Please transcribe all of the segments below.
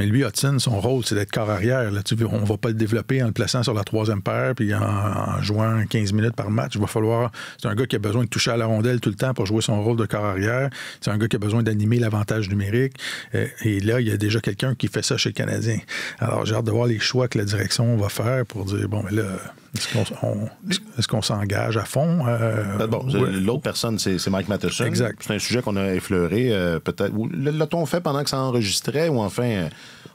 mais lui, Hudson, son rôle, c'est d'être corps arrière. on ne va pas le développer en le plaçant sur la troisième paire puis en, en jouant 15 minutes par match. Il va falloir. C'est un gars qui a besoin de toucher à la rondelle tout le temps pour jouer son rôle de corps arrière. C'est un gars qui a besoin d'animer l'avantage numérique. Euh, et là, il y a déjà quelqu'un qui fait ça chez le Canadien. Alors, j'ai hâte de voir les choix que la direction va faire pour dire bon, mais là est-ce qu'on s'engage à fond? Euh, ben l'autre personne, c'est Mike Matheson. C'est un sujet qu'on a effleuré, euh, peut-être. L'a-t-on fait pendant que ça enregistrait ou enfin, euh,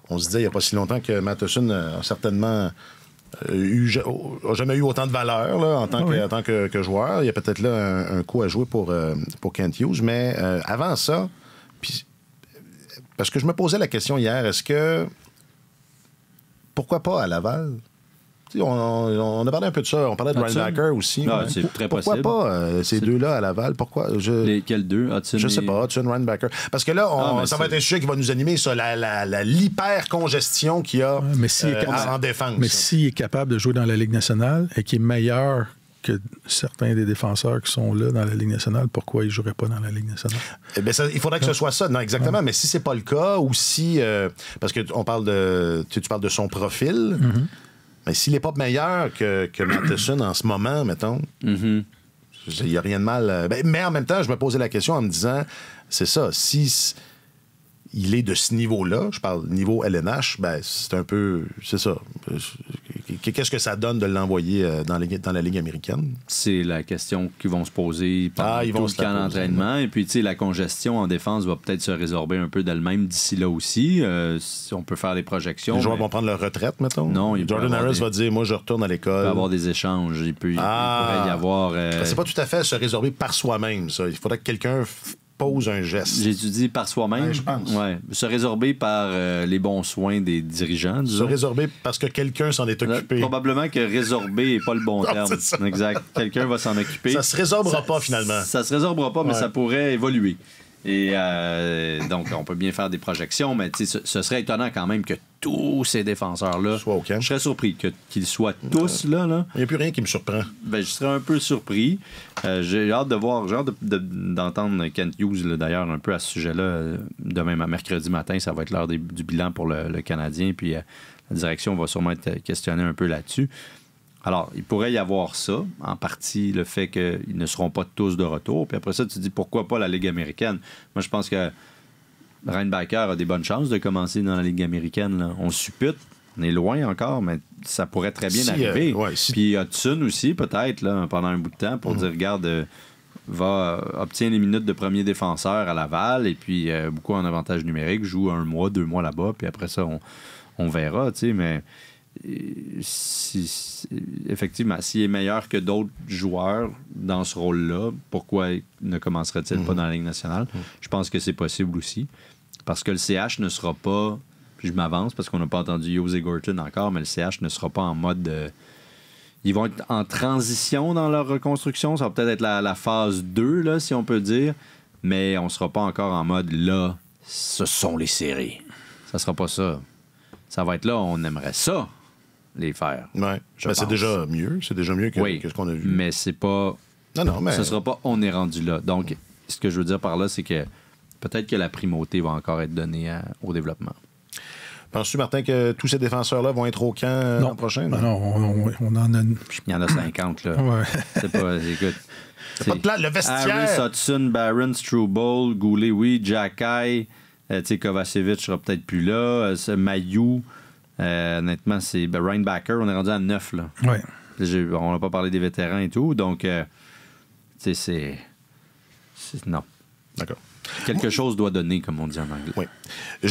on se disait il n'y a pas si longtemps que Matheson a certainement jamais eu autant de valeur en tant, ah que, joueur. Il y a peut-être là un, coup à jouer pour, Kent Hughes. Mais avant ça, parce que je me posais la question hier, est-ce que. Pourquoi pas à Laval? on, a parlé un peu de ça. On parlait de Backer aussi. Ah, c'est très Pourquoi pas euh, ces deux-là à Laval? Pourquoi? Je... deux? Je ne sais pas, Hudson, Backer. Parce que là, ah, ça va être un sujet qui va nous animer, ça, l'hyper-congestion qu'il y a euh, en défense. Mais s'il est capable de jouer dans la Ligue nationale et qu'il est meilleur que certains des défenseurs qui sont là dans la Ligue nationale, pourquoi il ne jouerait pas dans la Ligue nationale? Eh il faudrait que ce ah. soit ça, non, exactement. Mais si ce n'est pas le cas, ou si. Euh, parce que on parle de, tu, parles de son profil. Mm-hmm. Mais s'il n'est pas meilleur que, que Matheson en ce moment, mettons, mhm. il n'y a rien de mal. Euh, ben, mais en même temps, je me posais la question en me disant, c'est ça, si il est de ce niveau-là, je parle niveau LNH, ben, c'est un peu. C'est ça. Qu'est-ce que ça donne de l'envoyer euh, dans, la Ligue américaine? C'est la question qu'ils vont se poser pendant ah, ils vont se d'entraînement. Et puis, tu sais, la congestion en défense va peut-être se résorber un peu d'elle-même d'ici là aussi. Euh, si on peut faire des projections. Les joueurs vont prendre leur retraite, mettons? Non. Jordan Harris va dire, moi, je retourne à l'école. Il peut avoir des échanges. Il ah, il pourrait y ah! avoir... Euh, c'est pas tout à fait se résorber par soi-même, ça. Il faudrait que quelqu'un pose un geste. J'étudie par soi-même. je pense. Se résorber par euh, les bons soins des dirigeants. Disons. Se résorber parce que quelqu'un s'en est euh, occupé. probablement que résorber n'est pas le bon terme. Exact. Quelqu'un va s'en occuper. Ça se résorbera pas finalement. Ça se résorbera pas, mais ça pourrait évoluer. Et euh, donc, on peut bien faire des projections, mais ce, serait étonnant quand même que tous ces défenseurs-là. soient au Je serais surpris qu'ils soient tous là. Il n'y a plus rien qui me surprend. Ben, je serais un peu surpris. Euh, j'ai hâte de voir, d'entendre Kent Hughes d'ailleurs un peu à ce sujet-là. Demain, mercredi matin, ça va être l'heure du bilan pour le, le Canadien. Puis euh, la direction va sûrement être questionnée un peu là-dessus. Alors, il pourrait y avoir ça, en partie le fait qu'ils ne seront pas tous de retour. Puis après ça, tu te dis pourquoi pas la Ligue américaine. Moi, je pense que Baker a des bonnes chances de commencer dans la Ligue américaine. Là. On suppute, on est loin encore, mais ça pourrait très bien euh, arriver. Puis Hudson aussi, peut-être, pendant un bout de temps, pour mm-hmm. dire regarde, euh, va euh, obtient les minutes de premier défenseur à Laval et puis beaucoup en avantage numérique, joue un mois, deux mois là-bas, puis après ça, on, on verra, tu sais, mais si, effectivement, s'il est meilleur que d'autres joueurs dans ce rôle-là, pourquoi ne commencerait-il pas mhm. dans la Ligue nationale? Mhm. Je pense que c'est possible aussi. Parce que le CH ne sera pas. je m'avance parce qu'on n'a pas entendu Jose Gorton encore, mais le CH ne sera pas en mode. ils vont être en transition dans leur reconstruction. Ça va peut-être être la, phase 2, là, si on peut dire. Mais on ne sera pas encore en mode là, ce sont les séries. Ça sera pas ça. Ça va être là, on aimerait ça les faire. Mais ben, c'est déjà mieux. C'est déjà mieux que, ce qu'on a vu. Mais c'est pas. Non, non, mais. Ce sera pas on est rendu là. Donc, ce que je veux dire par là, c'est que peut-être que la primauté va encore être donnée au développement. Penses-tu, Martin, que tous ces défenseurs-là vont être au camp euh, l'an prochain? Ah non, non on, en a. Il y en a 50, là. C'est pas. Écoute. le vestiaire. Harris, Hudson, Barron, Struble, Goulet, oui, Jacky, euh, Kovacevic sera peut-être plus là, euh, Mayou nettement euh, honnêtement, c'est ben, on est rendu à 9. Là. Ouais. On n'a pas parlé des vétérans et tout, donc euh, c'est. Non. D'accord. Quelque chose doit donner, comme on dit en anglais. Oui.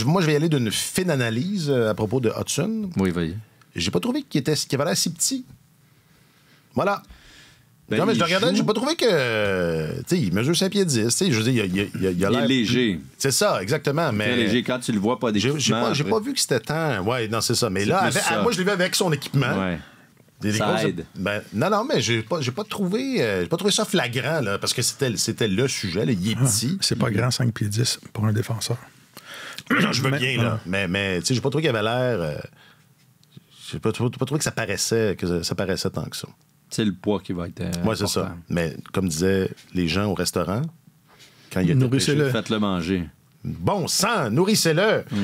moi, je vais y aller d'une fine analyse euh, à propos de Hudson. Oui, voyez. J'ai pas trouvé qu'il était, qu'il avait si petit. Voilà. Ben, non, mais je le regardais, j'ai pas trouvé que. Tu sais, il mesure 5 pieds 10. Tu je veux dire, il, a il a léger. C'est ça, exactement. Mais... est léger quand tu le vois pas d'équipement. J'ai pas, j'ai pas vu que c'était tant. Ouais, non, c'est ça. Mais là, moi, je l'ai vu avec son équipement. Ouais. ben, non, non, mais j'ai pas, j'ai pas trouvé euh, j'ai pas trouvé ça flagrant, là, parce que c'était, c'était le sujet. Là, il est petit. c'est pas grand 5 pieds 10 pour un défenseur. je veux bien, là. Mais, mais tu sais, j'ai pas trouvé qu'il avait l'air. Je euh, j'ai pas, pas, trouvé que ça paraissait, que ça paraissait tant que ça c'est le poids qui va être. Euh, oui, c'est ça. Mais comme disaient les gens au restaurant, quand il y a des Faites-le manger. Bon sang, nourrissez-le. Mm.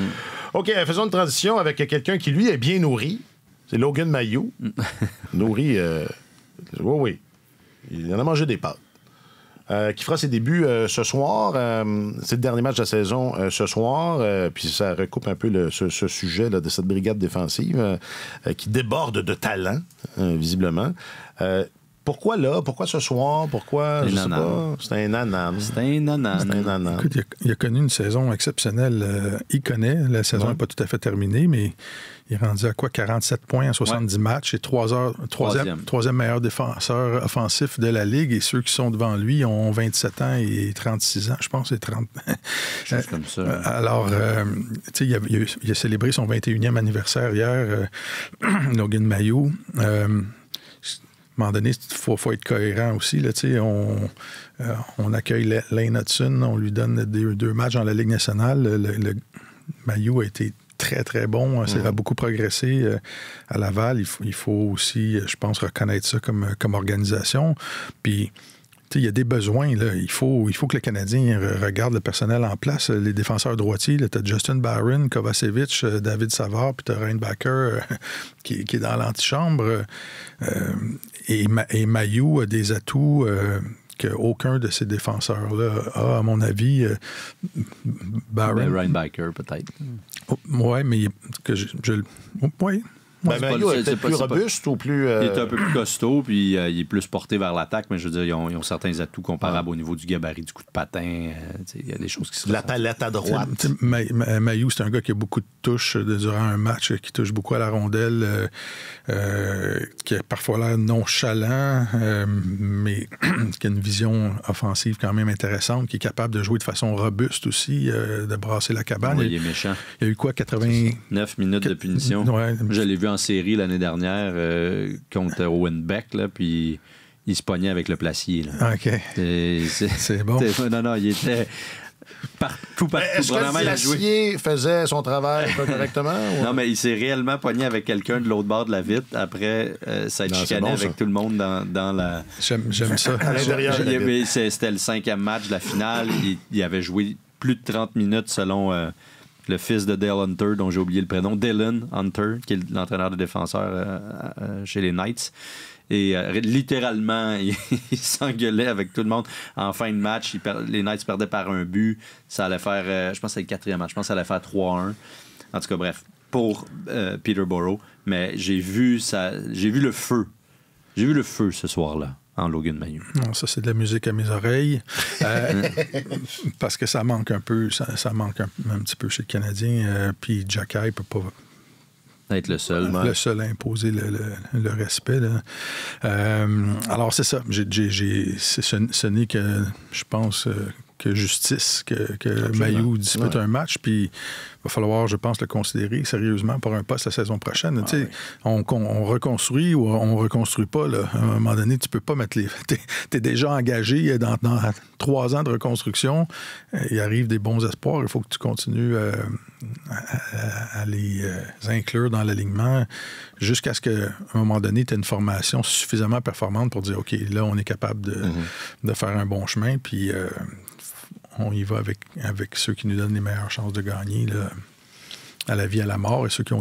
OK, faisons une transition avec quelqu'un qui, lui, est bien nourri. C'est Logan Mayou. Mm. nourri. Euh, oui, oui. Il en a mangé des pâtes. Euh, qui fera ses débuts euh, ce soir. Euh, c'est le dernier match de la saison ce soir. puis ça recoupe un peu ce, sujet là, de cette brigade défensive qui déborde de talent, visiblement. Pourquoi là? Pourquoi ce soir? Pourquoi? Je sais pas. C'est un nanan. C'est un nanan. Écoute, il a, connu une saison exceptionnelle. Euh, il connaît. La saison n'est pas tout à fait terminée, mais il est à quoi? 47 points en 70 matchs et troisième. meilleur défenseur offensif de la Ligue. Et ceux qui sont devant lui ont 27 ans et 36 ans, je pense, c'est 30. comme ça. Euh, alors, euh, tu sais, il, a célébré son 21e anniversaire hier, euh, Logan Mayo un moment donné, il faut, faut, être cohérent aussi. Là, on, euh, on accueille Lane on lui donne deux, matchs dans la Ligue nationale. Le, maillot a été très, très bon. Hein, ça a mm. beaucoup progressé euh, à Laval. Il faut, aussi, je pense, reconnaître ça comme, comme organisation. Puis il y a des besoins. Là. Il, faut, il faut que le Canadien regarde le personnel en place. Les défenseurs droitiers, tu as Justin Barron, Kovacevic, euh, David Savard, puis tu as Reinbacker euh, qui, est dans l'antichambre. Euh, et, et a des atouts. qu'aucun aucun de ces défenseurs-là a, à mon avis, Barron. Ryan peut-être. Oh, oui, mais que je, ben, est, plus robuste ou plus. Il est euh, un peu plus costaud, puis euh, il est plus porté vers l'attaque, mais je veux dire, ils ont, certains atouts comparables au niveau du gabarit, du coup de patin. Euh, il y a des choses qui se. La palette à droite. T'sais, c'est un gars qui a beaucoup de touches durant un match, qui touche beaucoup à la rondelle, qui a parfois l'air nonchalant, mais qui a une vision offensive quand même intéressante, qui est capable de jouer de façon robuste aussi, de brasser la cabane. il, est méchant. Il y a eu quoi, 89 minutes de punition. je l'ai vu en série l'année dernière euh, contre Owen Beck, là, puis il se pognait avec le placier. Là. OK. C'est bon. Non, non, il était partout, partout. Est-ce que le placier faisait son travail correctement? Non, mais il s'est réellement pogné avec quelqu'un de l'autre bord de la vitre après euh, chicané avec tout le monde dans, dans la... J'aime ça. C'était le cinquième match de la finale. il, avait joué plus de 30 minutes selon... Euh, le fils de Dale Hunter, dont j'ai oublié le prénom, Dylan Hunter, qui est l'entraîneur de défenseur euh, euh, chez les Knights. Et euh, littéralement, il, s'engueulait avec tout le monde. En fin de match, les Knights perdaient par un but. Ça allait faire, je pense c'est le quatrième match, je pense que ça allait faire 3-1. En tout cas, bref, pour Peterborough. Mais j'ai vu, ça... j'ai vu le feu. J'ai vu le feu ce soir-là en Logan maillot. Non, ça, c'est de la musique à mes oreilles. Euh, parce que ça manque un peu, ça, manque un, petit peu chez le Canadien. Euh, puis Jacky ne peut pas être le seul. Le seul à imposer le, respect. Euh, alors, c'est ça. C'est ce, ce n'est que, je pense, que justice que, Mayou dispute un match. Puis il va falloir, je pense, le considérer sérieusement pour un poste la saison prochaine. Ah on, reconstruit ou on reconstruit pas. À un moment donné, tu peux pas mettre les. Tu es, déjà engagé dans, trois ans de reconstruction. Il arrive des bons espoirs. Il faut que tu continues euh, à, les euh, inclure dans l'alignement jusqu'à ce qu'à un moment donné, tu aies une formation suffisamment performante pour dire OK, là, on est capable de, mm-hmm. faire un bon chemin. Puis. Euh, on y va avec, avec ceux qui nous donnent les meilleures chances de gagner à la vie, à la mort. Et ceux qui ont